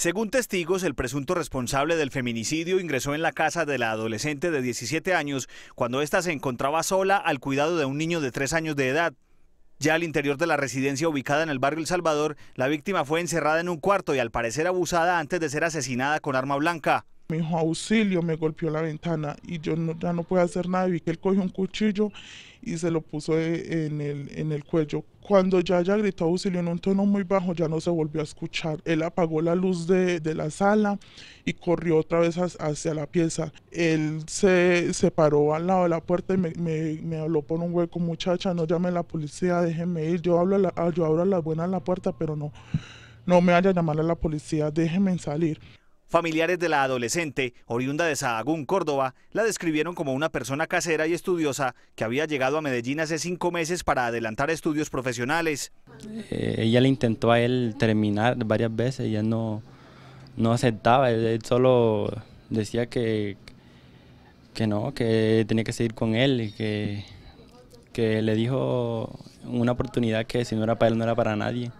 Según testigos, el presunto responsable del feminicidio ingresó en la casa de la adolescente de 17 años cuando ésta se encontraba sola al cuidado de un niño de 3 años de edad. Ya al interior de la residencia ubicada en el barrio El Salvador, la víctima fue encerrada en un cuarto y al parecer abusada antes de ser asesinada con arma blanca. Me dijo, auxilio, me golpeó la ventana y yo ya no pude hacer nada. Vi que él cogió un cuchillo y se lo puso eh, en el, cuello. Cuando ya ya gritó auxilio en un tono muy bajo, ya no se volvió a escuchar. Él apagó la luz de, la sala y corrió otra vez hacia la pieza. Él se, se paró al lado de la puerta y me, habló por un hueco, muchacha, no llame a la policía, déjeme ir. Yo, hablo a la, yo abro a buena la puerta, pero no, no me vaya a llamar a la policía, déjenme salir. Familiares de la adolescente, oriunda de Sahagún, Córdoba, la describieron como una persona casera y estudiosa que había llegado a Medellín hace cinco meses para adelantar estudios profesionales. Eh, ella le intentó a él terminar varias veces, ella no, no aceptaba, él, solo decía que, que no, que tenía que seguir con él y que, que le dijo una oportunidad que si no era para él no era para nadie.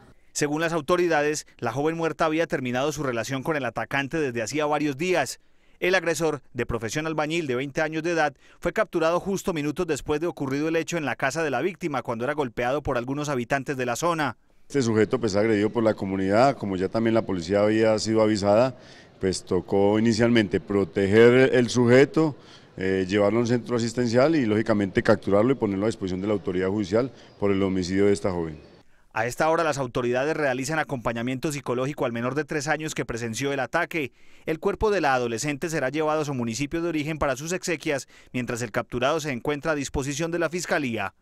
Según las autoridades, la joven muerta había terminado su relación con el atacante desde hacía varios días. El agresor, de profesión albañil de 20 años de edad, fue capturado justo minutos después de ocurrido el hecho en la casa de la víctima cuando era golpeado por algunos habitantes de la zona. Este sujeto pues agredido por la comunidad, como ya también la policía había sido avisada, pues tocó inicialmente proteger el sujeto, eh, llevarlo a un centro asistencial y lógicamente capturarlo y ponerlo a disposición de la autoridad judicial por el homicidio de esta joven. A esta hora las autoridades realizan acompañamiento psicológico al menor de tres años que presenció el ataque. El cuerpo de la adolescente será llevado a su municipio de origen para sus exequias, mientras el capturado se encuentra a disposición de la Fiscalía.